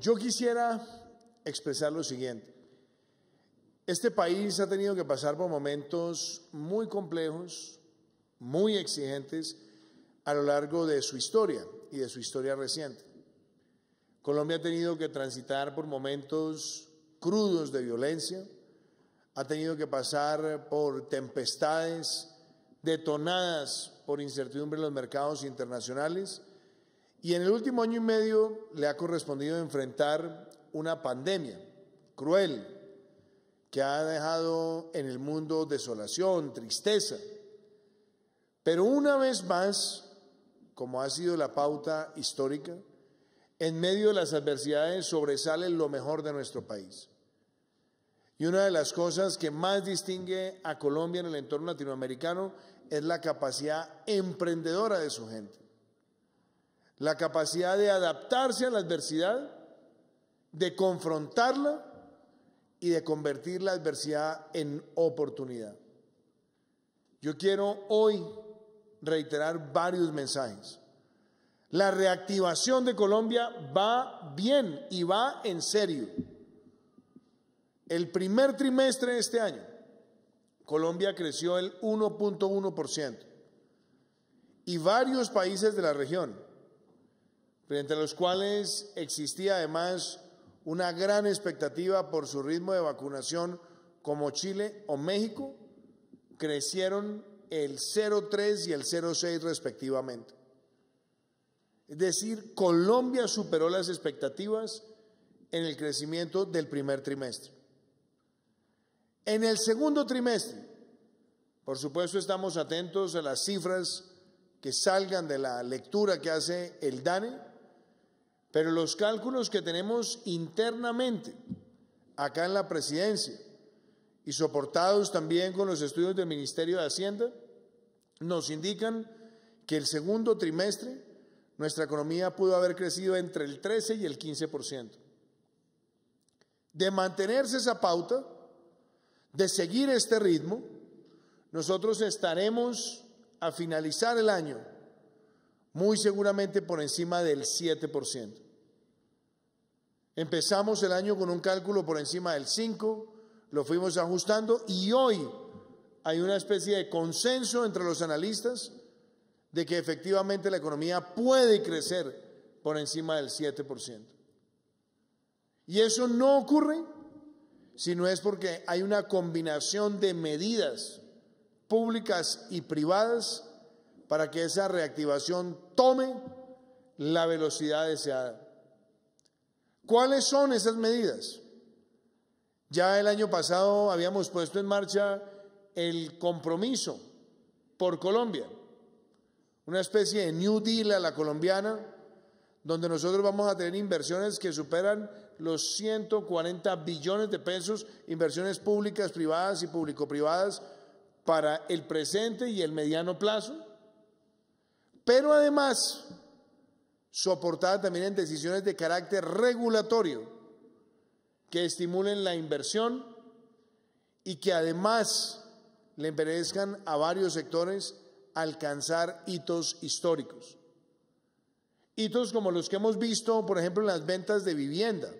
Yo quisiera expresar lo siguiente. Este país ha tenido que pasar por momentos muy complejos, muy exigentes a lo largo de su historia y de su historia reciente. Colombia ha tenido que transitar por momentos crudos de violencia, ha tenido que pasar por tempestades detonadas por incertidumbre en los mercados internacionales y en el último año y medio le ha correspondido enfrentar una pandemia cruel que ha dejado en el mundo desolación, tristeza. Pero una vez más, como ha sido la pauta histórica, en medio de las adversidades sobresale lo mejor de nuestro país. Y una de las cosas que más distingue a Colombia en el entorno latinoamericano es la capacidad emprendedora de su gente la capacidad de adaptarse a la adversidad, de confrontarla y de convertir la adversidad en oportunidad. Yo quiero hoy reiterar varios mensajes. La reactivación de Colombia va bien y va en serio. El primer trimestre de este año, Colombia creció el 1.1% y varios países de la región entre los cuales existía además una gran expectativa por su ritmo de vacunación como Chile o México, crecieron el 0,3 y el 0,6 respectivamente. Es decir, Colombia superó las expectativas en el crecimiento del primer trimestre. En el segundo trimestre, por supuesto estamos atentos a las cifras que salgan de la lectura que hace el DANE, pero los cálculos que tenemos internamente acá en la presidencia y soportados también con los estudios del Ministerio de Hacienda nos indican que el segundo trimestre nuestra economía pudo haber crecido entre el 13 y el 15%. De mantenerse esa pauta, de seguir este ritmo, nosotros estaremos a finalizar el año muy seguramente por encima del 7%. Empezamos el año con un cálculo por encima del 5, lo fuimos ajustando y hoy hay una especie de consenso entre los analistas de que efectivamente la economía puede crecer por encima del 7%. Y eso no ocurre si no es porque hay una combinación de medidas públicas y privadas para que esa reactivación tome la velocidad deseada. ¿Cuáles son esas medidas? Ya el año pasado habíamos puesto en marcha el compromiso por Colombia, una especie de New Deal a la colombiana, donde nosotros vamos a tener inversiones que superan los 140 billones de pesos, inversiones públicas, privadas y público-privadas para el presente y el mediano plazo. Pero además, soportada también en decisiones de carácter regulatorio que estimulen la inversión y que además le merezcan a varios sectores alcanzar hitos históricos. Hitos como los que hemos visto, por ejemplo, en las ventas de vivienda,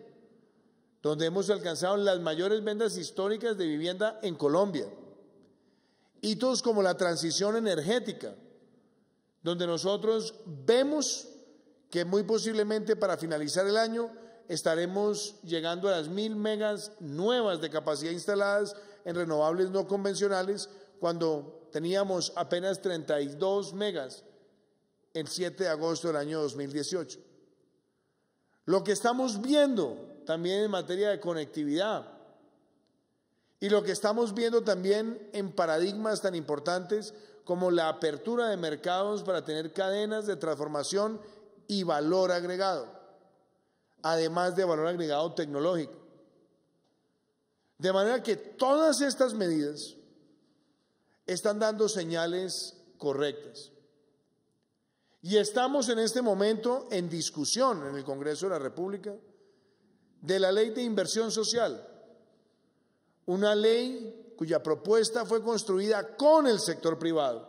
donde hemos alcanzado las mayores ventas históricas de vivienda en Colombia. Hitos como la transición energética, donde nosotros vemos que muy posiblemente para finalizar el año estaremos llegando a las mil megas nuevas de capacidad instaladas en renovables no convencionales cuando teníamos apenas 32 megas el 7 de agosto del año 2018. Lo que estamos viendo también en materia de conectividad y lo que estamos viendo también en paradigmas tan importantes como la apertura de mercados para tener cadenas de transformación y valor agregado, además de valor agregado tecnológico. De manera que todas estas medidas están dando señales correctas. Y estamos en este momento en discusión en el Congreso de la República de la ley de inversión social, una ley cuya propuesta fue construida con el sector privado,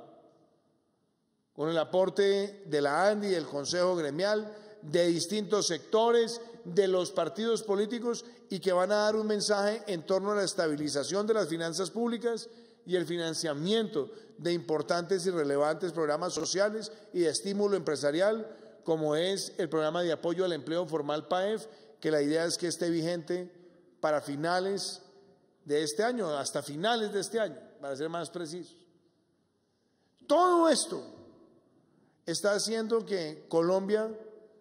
con el aporte de la ANDI, del Consejo Gremial, de distintos sectores, de los partidos políticos y que van a dar un mensaje en torno a la estabilización de las finanzas públicas y el financiamiento de importantes y relevantes programas sociales y de estímulo empresarial, como es el programa de apoyo al empleo formal PAEF, que la idea es que esté vigente para finales de este año, hasta finales de este año, para ser más precisos. Todo esto está haciendo que Colombia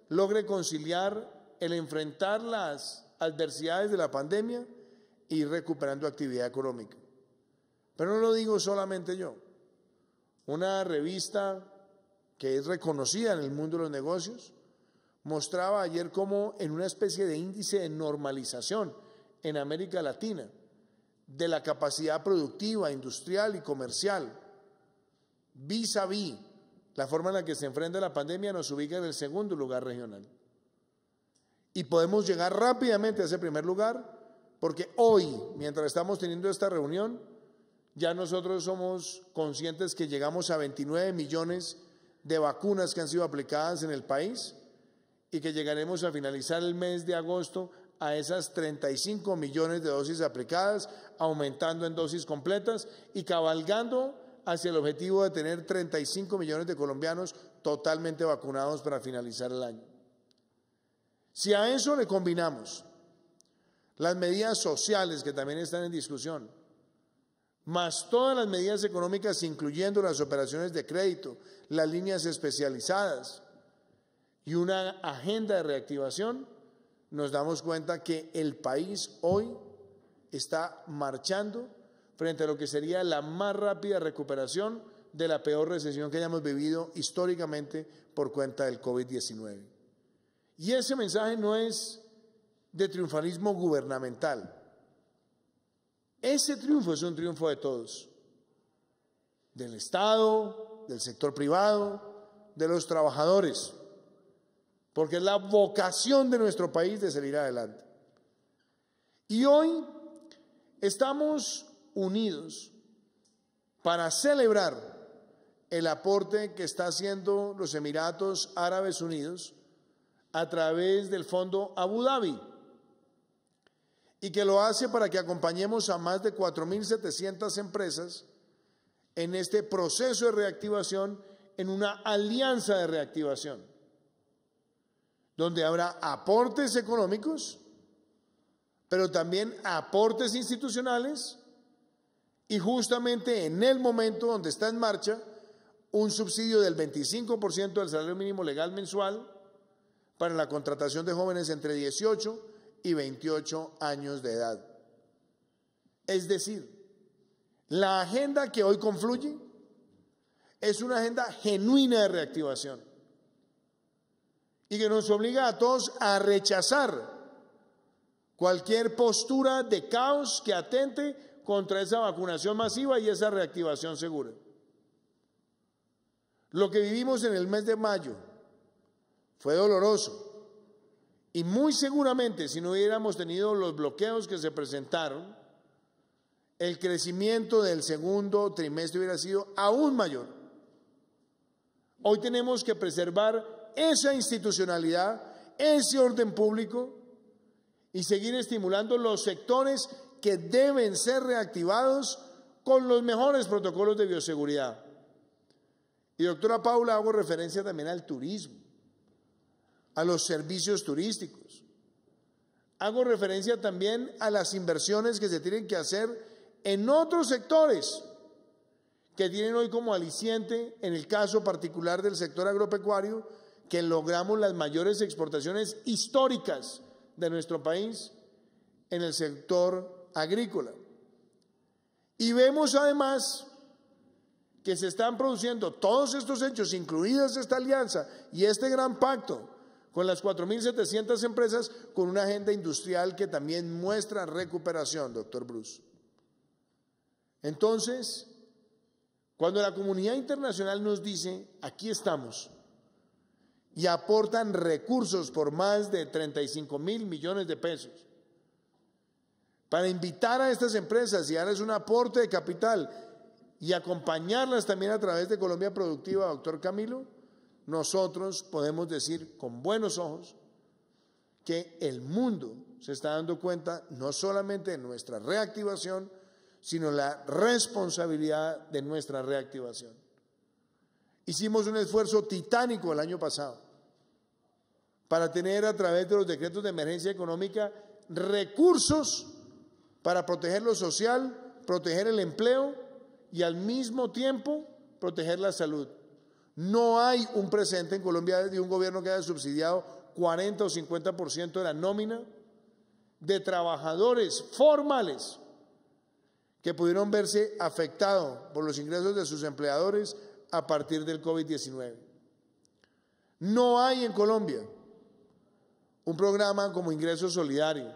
logre conciliar el enfrentar las adversidades de la pandemia y recuperando actividad económica. Pero no lo digo solamente yo. Una revista que es reconocida en el mundo de los negocios mostraba ayer cómo en una especie de índice de normalización en América Latina, de la capacidad productiva, industrial y comercial. Vis a vis, la forma en la que se enfrenta la pandemia nos ubica en el segundo lugar regional. Y podemos llegar rápidamente a ese primer lugar porque hoy, mientras estamos teniendo esta reunión, ya nosotros somos conscientes que llegamos a 29 millones de vacunas que han sido aplicadas en el país y que llegaremos a finalizar el mes de agosto a esas 35 millones de dosis aplicadas, aumentando en dosis completas y cabalgando hacia el objetivo de tener 35 millones de colombianos totalmente vacunados para finalizar el año. Si a eso le combinamos las medidas sociales que también están en discusión, más todas las medidas económicas, incluyendo las operaciones de crédito, las líneas especializadas y una agenda de reactivación, nos damos cuenta que el país hoy está marchando frente a lo que sería la más rápida recuperación de la peor recesión que hayamos vivido históricamente por cuenta del COVID-19. Y ese mensaje no es de triunfalismo gubernamental. Ese triunfo es un triunfo de todos, del Estado, del sector privado, de los trabajadores porque es la vocación de nuestro país de salir adelante. Y hoy estamos unidos para celebrar el aporte que está haciendo los Emiratos Árabes Unidos a través del Fondo Abu Dhabi y que lo hace para que acompañemos a más de 4.700 empresas en este proceso de reactivación, en una alianza de reactivación donde habrá aportes económicos, pero también aportes institucionales y justamente en el momento donde está en marcha un subsidio del 25% del salario mínimo legal mensual para la contratación de jóvenes entre 18 y 28 años de edad. Es decir, la agenda que hoy confluye es una agenda genuina de reactivación y que nos obliga a todos a rechazar cualquier postura de caos que atente contra esa vacunación masiva y esa reactivación segura. Lo que vivimos en el mes de mayo fue doloroso y muy seguramente si no hubiéramos tenido los bloqueos que se presentaron, el crecimiento del segundo trimestre hubiera sido aún mayor. Hoy tenemos que preservar esa institucionalidad, ese orden público y seguir estimulando los sectores que deben ser reactivados con los mejores protocolos de bioseguridad. Y doctora Paula, hago referencia también al turismo, a los servicios turísticos. Hago referencia también a las inversiones que se tienen que hacer en otros sectores que tienen hoy como aliciente, en el caso particular del sector agropecuario, que logramos las mayores exportaciones históricas de nuestro país en el sector agrícola. Y vemos además que se están produciendo todos estos hechos, incluidas esta alianza y este gran pacto con las 4.700 empresas, con una agenda industrial que también muestra recuperación, doctor Bruce. Entonces, cuando la comunidad internacional nos dice, aquí estamos, y aportan recursos por más de 35 mil millones de pesos para invitar a estas empresas y darles un aporte de capital y acompañarlas también a través de Colombia Productiva, doctor Camilo, nosotros podemos decir con buenos ojos que el mundo se está dando cuenta no solamente de nuestra reactivación, sino la responsabilidad de nuestra reactivación. Hicimos un esfuerzo titánico el año pasado para tener a través de los decretos de emergencia económica recursos para proteger lo social, proteger el empleo y al mismo tiempo proteger la salud. No hay un presente en Colombia de un gobierno que haya subsidiado 40 o 50% de la nómina de trabajadores formales que pudieron verse afectados por los ingresos de sus empleadores a partir del COVID-19. No hay en Colombia un programa como ingreso solidario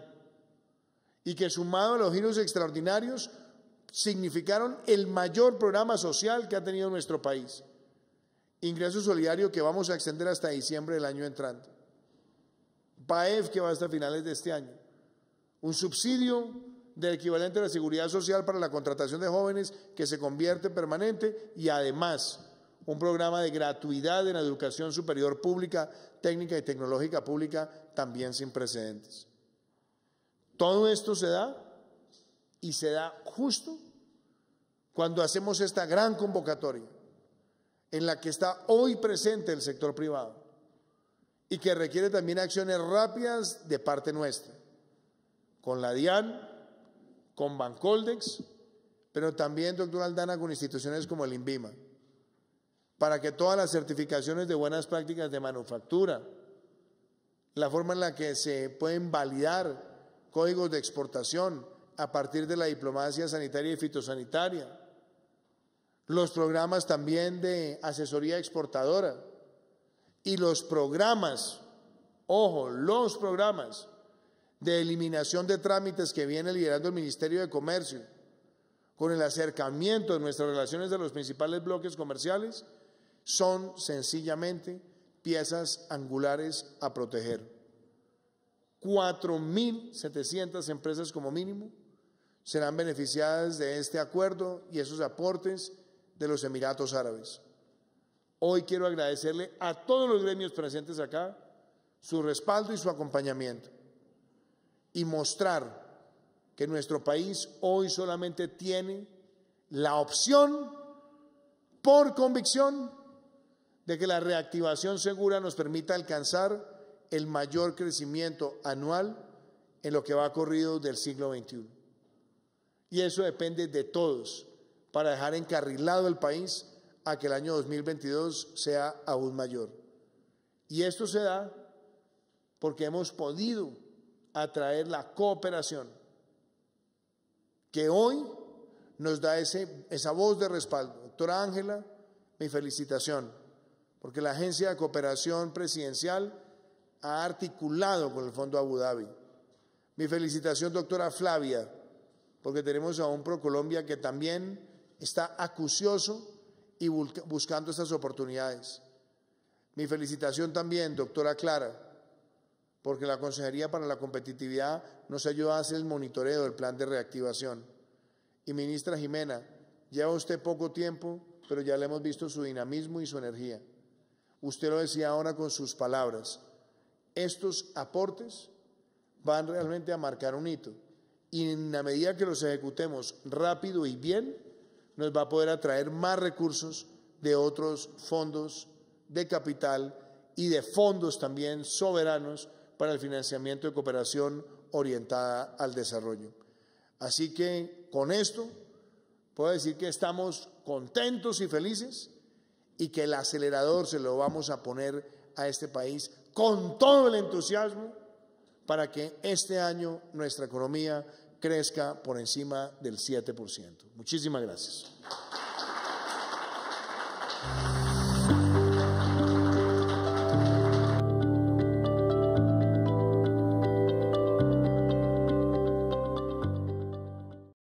y que sumado a los giros extraordinarios significaron el mayor programa social que ha tenido nuestro país. Ingreso solidario que vamos a extender hasta diciembre del año entrante. PAEF que va hasta finales de este año. Un subsidio del equivalente de la seguridad social para la contratación de jóvenes que se convierte en permanente y además un programa de gratuidad en la educación superior pública, técnica y tecnológica pública también sin precedentes. Todo esto se da y se da justo cuando hacemos esta gran convocatoria en la que está hoy presente el sector privado y que requiere también acciones rápidas de parte nuestra, con la DIAN, con Bancoldex, pero también, doctor Aldana, con instituciones como el INVIMA, para que todas las certificaciones de buenas prácticas de manufactura, la forma en la que se pueden validar códigos de exportación a partir de la diplomacia sanitaria y fitosanitaria, los programas también de asesoría exportadora y los programas, ojo, los programas de eliminación de trámites que viene liderando el Ministerio de Comercio, con el acercamiento de nuestras relaciones de los principales bloques comerciales, son sencillamente piezas angulares a proteger. 4.700 empresas como mínimo serán beneficiadas de este acuerdo y esos aportes de los Emiratos Árabes. Hoy quiero agradecerle a todos los gremios presentes acá su respaldo y su acompañamiento y mostrar que nuestro país hoy solamente tiene la opción por convicción de que la reactivación segura nos permita alcanzar el mayor crecimiento anual en lo que va corrido del siglo XXI. Y eso depende de todos para dejar encarrilado el país a que el año 2022 sea aún mayor. Y esto se da porque hemos podido atraer la cooperación, que hoy nos da ese, esa voz de respaldo. Doctora Ángela, mi felicitación, porque la Agencia de Cooperación Presidencial ha articulado con el Fondo Abu Dhabi. Mi felicitación, doctora Flavia, porque tenemos a un ProColombia que también está acucioso y buscando estas oportunidades. Mi felicitación también, doctora Clara, porque la Consejería para la Competitividad nos ayuda a hacer el monitoreo del plan de reactivación. Y ministra Jimena, lleva usted poco tiempo, pero ya le hemos visto su dinamismo y su energía. Usted lo decía ahora con sus palabras. Estos aportes van realmente a marcar un hito y en la medida que los ejecutemos rápido y bien, nos va a poder atraer más recursos de otros fondos de capital y de fondos también soberanos para el financiamiento de cooperación orientada al desarrollo. Así que con esto puedo decir que estamos contentos y felices y que el acelerador se lo vamos a poner a este país con todo el entusiasmo para que este año nuestra economía crezca por encima del 7%. Muchísimas gracias.